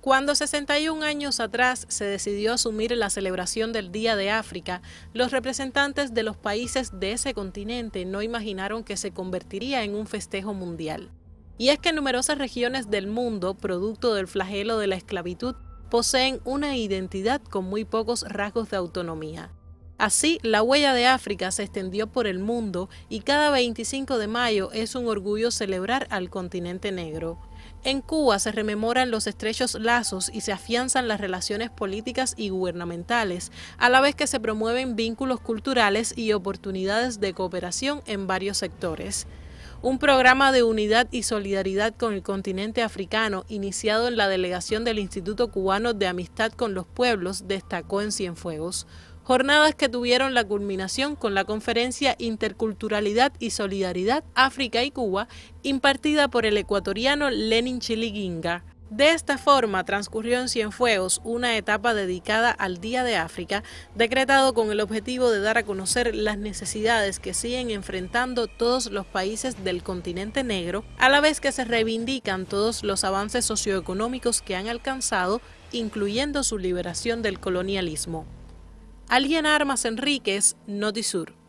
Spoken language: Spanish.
Cuando 61 años atrás se decidió asumir la celebración del Día de África, los representantes de los países de ese continente no imaginaron que se convertiría en un festejo mundial. Y es que numerosas regiones del mundo, producto del flagelo de la esclavitud, poseen una identidad con muy pocos rasgos de autonomía. Así, la huella de África se extendió por el mundo y cada 25 de mayo es un orgullo celebrar al continente negro. En Cuba se rememoran los estrechos lazos y se afianzan las relaciones políticas y gubernamentales, a la vez que se promueven vínculos culturales y oportunidades de cooperación en varios sectores. Un programa de unidad y solidaridad con el continente africano, iniciado en la delegación del Instituto Cubano de Amistad con los Pueblos, destacó en Cienfuegos jornadas que tuvieron la culminación con la conferencia Interculturalidad y Solidaridad África y Cuba, impartida por el ecuatoriano Lenin Chiliginga. De esta forma transcurrió en Cienfuegos una etapa dedicada al Día de África, decretado con el objetivo de dar a conocer las necesidades que siguen enfrentando todos los países del continente negro, a la vez que se reivindican todos los avances socioeconómicos que han alcanzado, incluyendo su liberación del colonialismo. Alien Armas Enríquez, Notisur.